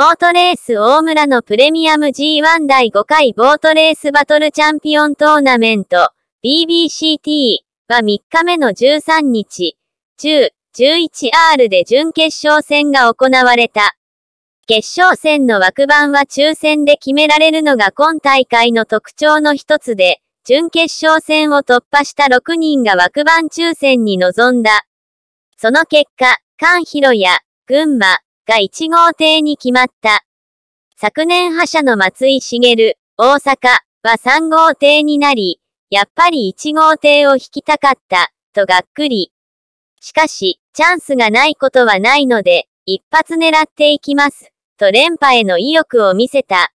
ボートレース大村のプレミアム G1 第5回ボートレースバトルチャンピオントーナメント BBCT は3日目の13日、10、11R で準決勝戦が行われた。決勝戦の枠番は抽選で決められるのが今大会の特徴の一つで、準決勝戦を突破した6人が枠番抽選に臨んだ。その結果、菅博や群馬、が1号艇に決まった。昨年覇者の松井茂、大阪は3号艇になり、やっぱり1号艇を引きたかった、とがっくり。しかし、チャンスがないことはないので、一発狙っていきます、と連覇への意欲を見せた。